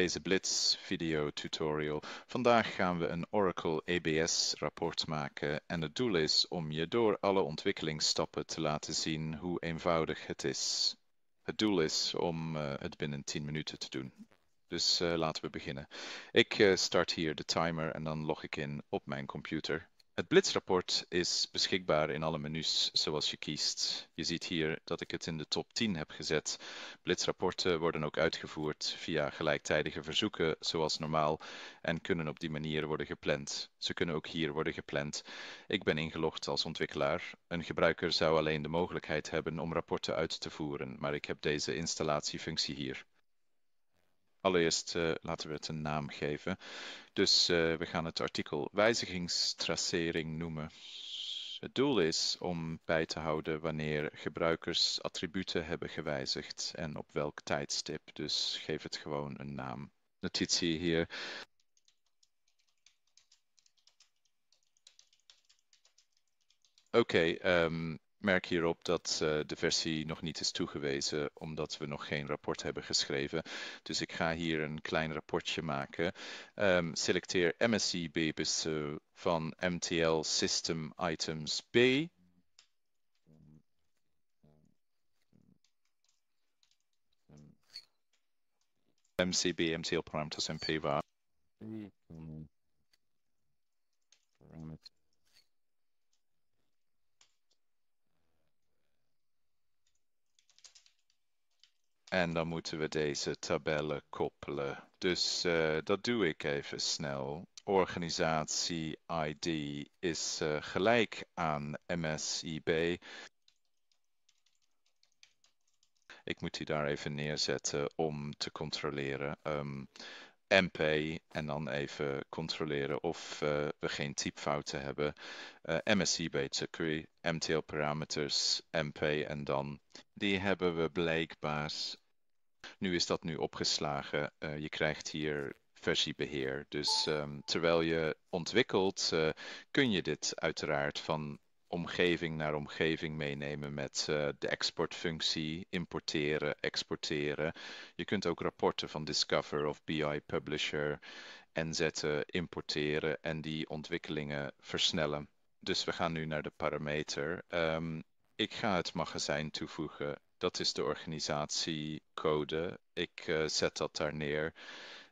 deze Blitz video tutorial. Vandaag gaan we een Oracle EBS rapport maken en het doel is om je door alle ontwikkelingsstappen te laten zien hoe eenvoudig het is. Het doel is om eh, het binnen 10 minuten te doen. Dus eh, laten we beginnen. Ik eh, start hier de timer en dan log ik in op mijn computer. Het Blitzrapport is beschikbaar in alle menus zoals je kiest. Je ziet hier dat ik het in de top 10 heb gezet. Blitzrapporten worden ook uitgevoerd via gelijktijdige verzoeken zoals normaal en kunnen op die manier worden gepland. Ze kunnen ook hier worden gepland. Ik ben ingelogd als ontwikkelaar. Een gebruiker zou alleen de mogelijkheid hebben om rapporten uit te voeren, maar ik heb deze installatiefunctie hier. Allereerst eh, laten we het een naam geven. Dus eh, we gaan het artikel wijzigingstracering noemen. Het doel is om bij te houden wanneer gebruikers attributen hebben gewijzigd en op welk tijdstip. Dus geef het gewoon een naam. Notitie hier. Oké, okay, ehm, merk hierop dat eh, de versie nog niet is toegewezen, omdat we nog geen rapport hebben geschreven. Dus ik ga hier een klein rapportje maken. Ehm, selecteer MSI Babysu eh, van MTL System Items B. MCB, MTL parameters en PWA. En dan moeten we deze tabellen koppelen. Dus eh, dat doe ik even snel. Organisatie ID is eh, gelijk aan MSIB. Ik moet die daar even neerzetten om te controleren. MP ehm, en dan even controleren of eh, we geen typfouten hebben. Uh, MSIB circuit, MTL parameters, MP en dan. Die hebben we blijkbaar nu is dat nu opgeslagen. Eh, je krijgt hier versiebeheer. Dus ehm, terwijl je ontwikkelt, eh, kun je dit uiteraard van omgeving naar omgeving meenemen met eh, de exportfunctie, importeren, exporteren. Je kunt ook rapporten van Discover of BI Publisher inzetten, importeren en die ontwikkelingen versnellen. Dus we gaan nu naar de parameter. Ehm, ik ga het magazijn toevoegen dat is de organisatiecode. Ik eh, zet dat daar neer.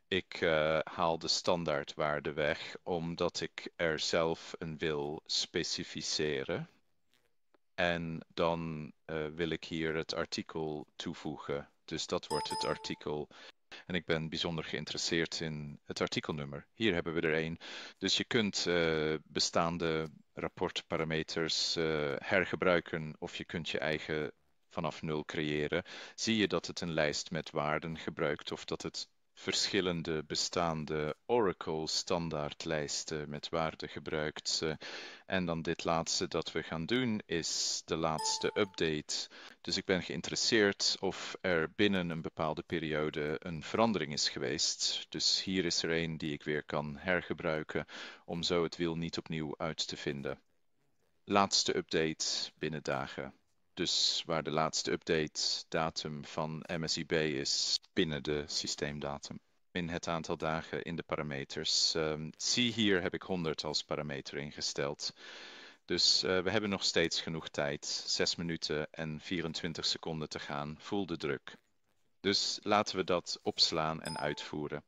Ik eh, haal de standaardwaarde weg omdat ik er zelf een wil specificeren. En dan eh, wil ik hier het artikel toevoegen. Dus dat wordt het artikel. En ik ben bijzonder geïnteresseerd in het artikelnummer. Hier hebben we er één. Dus je kunt bestaande rapportparameters hergebruiken of je kunt je eigen vanaf nul creëren, zie je dat het een lijst met waarden gebruikt of dat het verschillende bestaande Oracle standaardlijsten met waarden gebruikt. Eh? En dan dit laatste dat we gaan doen is de laatste update. Dus ik ben geïnteresseerd of er binnen een bepaalde periode een verandering is geweest. Dus hier is er een die ik weer kan hergebruiken om zo het wiel niet opnieuw uit te vinden. Laatste update binnen dagen. Dus waar de laatste update datum van MSIB is binnen de systeemdatum. In het aantal dagen in de parameters. Ehm, zie hier heb ik 100 als parameter ingesteld. Dus eh, we hebben nog steeds genoeg tijd, 6 minuten en 24 seconden te gaan. Voel de druk. Dus laten we dat opslaan en uitvoeren.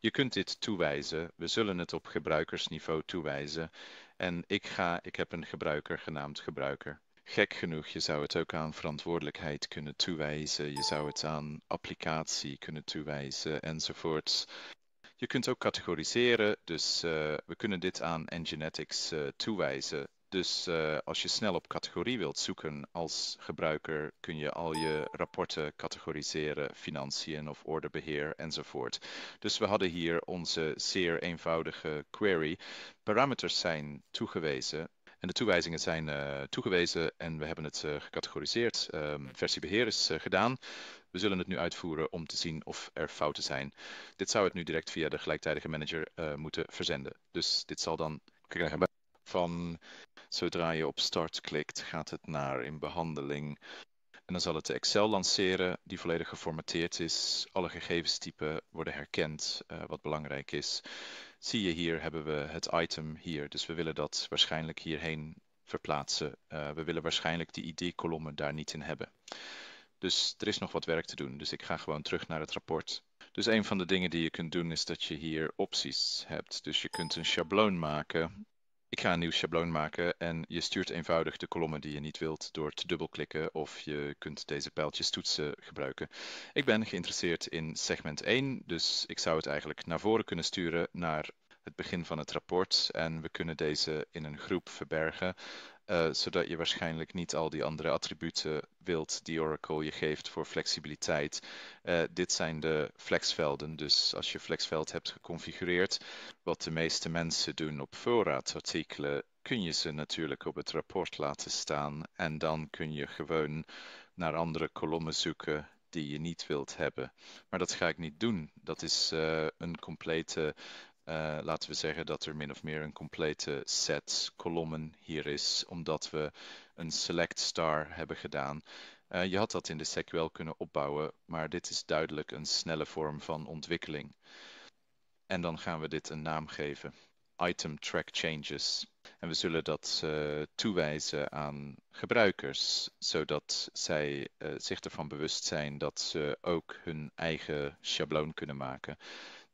Je kunt dit toewijzen. We zullen het op gebruikersniveau toewijzen. En ik ga, ik heb een gebruiker genaamd gebruiker. Gek genoeg, je zou het ook aan verantwoordelijkheid kunnen toewijzen, je zou het aan applicatie kunnen toewijzen enzovoorts. Je kunt ook categoriseren, dus eh, we kunnen dit aan Nginetics eh, toewijzen. Dus eh, als je snel op categorie wilt zoeken als gebruiker, kun je al je rapporten categoriseren, financiën of orderbeheer enzovoort. Dus we hadden hier onze zeer eenvoudige query. Parameters zijn toegewezen, en de toewijzingen zijn eh, toegewezen en we hebben het eh, gecategoriseerd. Ehm, versiebeheer is eh, gedaan. We zullen het nu uitvoeren om te zien of er fouten zijn. Dit zou het nu direct via de gelijktijdige manager moeten verzenden. Dus dit zal dan krijgen van zodra je op start klikt, gaat het naar in behandeling. En dan zal het de Excel lanceren, die volledig geformateerd is. Alle gegevenstypen worden herkend, wat belangrijk is zie je hier hebben we het item hier. Dus we willen dat waarschijnlijk hierheen verplaatsen. Eh, we willen waarschijnlijk die ID-kolommen daar niet in hebben. Dus er is nog wat werk te doen. Dus ik ga gewoon terug naar het rapport. Dus een van de dingen die je kunt doen is dat je hier opties hebt. Dus je kunt een schabloon maken ik ga een nieuw schabloon maken en je stuurt eenvoudig de kolommen die je niet wilt door te dubbelklikken of je kunt deze pijltjes toetsen gebruiken. Ik ben geïnteresseerd in segment 1, dus ik zou het eigenlijk naar voren kunnen sturen naar het begin van het rapport. En we kunnen deze in een groep verbergen, eh, zodat je waarschijnlijk niet al die andere attributen wilt die Oracle je geeft voor flexibiliteit. Eh, dit zijn de flexvelden. Dus als je flexveld hebt geconfigureerd, wat de meeste mensen doen op voorraadartikelen, kun je ze natuurlijk op het rapport laten staan. En dan kun je gewoon naar andere kolommen zoeken die je niet wilt hebben. Maar dat ga ik niet doen. Dat is eh, een complete eh, laten we zeggen dat er min of meer een complete set kolommen hier is, omdat we een select star hebben gedaan. Eh, je had dat in de SQL kunnen opbouwen, maar dit is duidelijk een snelle vorm van ontwikkeling. En dan gaan we dit een naam geven. Item track changes. En we zullen dat eh, toewijzen aan gebruikers, zodat zij zich ervan bewust zijn dat ze ook hun eigen schabloon kunnen maken.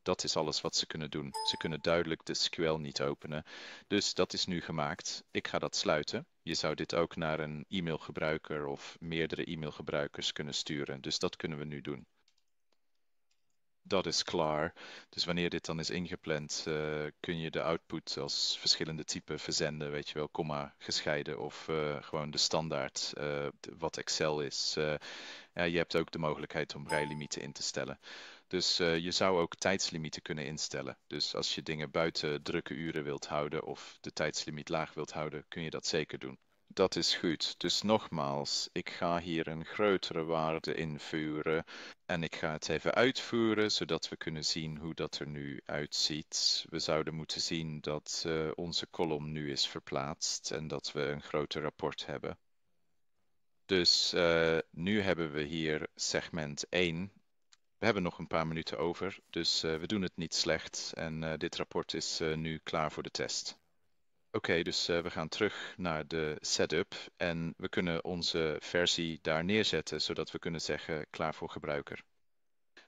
Dat is alles wat ze kunnen doen. Ze kunnen duidelijk de SQL niet openen. Dus dat is nu gemaakt. Ik ga dat sluiten. Je zou dit ook naar een e-mailgebruiker of meerdere e-mailgebruikers kunnen sturen. Dus dat kunnen we nu doen. Dat is klaar. Dus wanneer dit dan is ingepland, eh, kun je de output als verschillende typen verzenden. Weet je wel, comma gescheiden of eh, gewoon de standaard, uh, wat Excel is. Ja, je hebt ook de mogelijkheid om rijlimieten in te stellen. Dus eh, je zou ook tijdslimieten kunnen instellen. Dus als je dingen buiten drukke uren wilt houden of de tijdslimiet laag wilt houden, kun je dat zeker doen. Dat is goed. Dus nogmaals, ik ga hier een grotere waarde invuren en ik ga het even uitvoeren, zodat we kunnen zien hoe dat er nu uitziet. We zouden moeten zien dat eh, onze kolom nu is verplaatst en dat we een groter rapport hebben. Dus eh, nu hebben we hier segment 1 we hebben nog een paar minuten over, dus eh, we doen het niet slecht en eh, dit rapport is eh, nu klaar voor de test. Oké, dus we gaan terug naar de setup en we kunnen onze versie daar neerzetten, zodat we kunnen zeggen klaar voor gebruiker.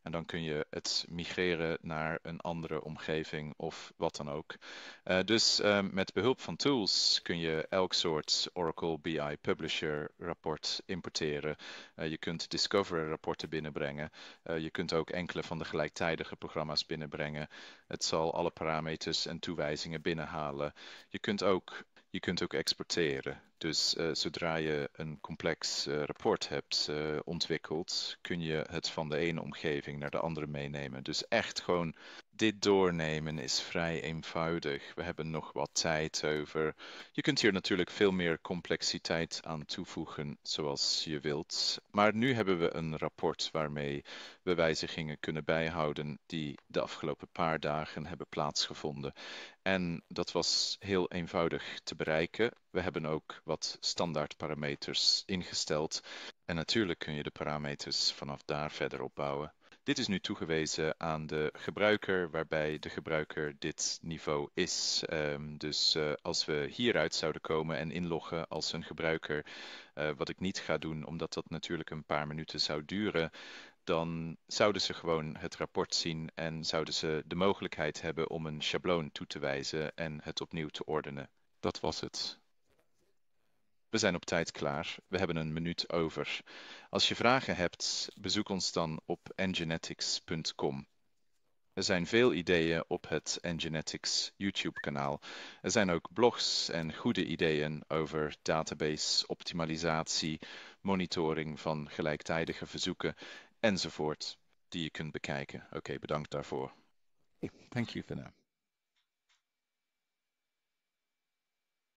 En dan kun je het migreren naar een andere omgeving of wat dan ook. Eh, dus eh, met behulp van tools kun je elk soort Oracle BI Publisher rapport importeren. Eh, je kunt Discovery rapporten binnenbrengen. je kunt ook enkele van de gelijktijdige programma's binnenbrengen. Het zal alle parameters en toewijzingen binnenhalen. Je kunt ook, je kunt ook exporteren. Dus eh, zodra je een complex eh, rapport hebt eh, ontwikkeld, kun je het van de ene omgeving naar de andere meenemen. Dus echt gewoon dit doornemen is vrij eenvoudig. We hebben nog wat tijd over. Je kunt hier natuurlijk veel meer complexiteit aan toevoegen, zoals je wilt. Maar nu hebben we een rapport waarmee we wijzigingen kunnen bijhouden die de afgelopen paar dagen hebben plaatsgevonden. En dat was heel eenvoudig te bereiken. We hebben ook wat standaardparameters ingesteld en natuurlijk kun je de parameters vanaf daar verder opbouwen. Dit is nu toegewezen aan de gebruiker, waarbij de gebruiker dit niveau is. Ehm, dus eh, als we hieruit zouden komen en inloggen als een gebruiker, eh, wat ik niet ga doen, omdat dat natuurlijk een paar minuten zou duren, dan zouden ze gewoon het rapport zien en zouden ze de mogelijkheid hebben om een schabloon toe te wijzen en het opnieuw te ordenen. Dat was het. We zijn op tijd klaar. We hebben een minuut over. Als je vragen hebt, bezoek ons dan op ngenetics.com. Er zijn veel ideeën op het Ngenetics YouTube-kanaal. Er zijn ook blogs en goede ideeën over database optimalisatie, monitoring van gelijktijdige verzoeken enzovoort, die je kunt bekijken. Oké, bedankt daarvoor. Thank you for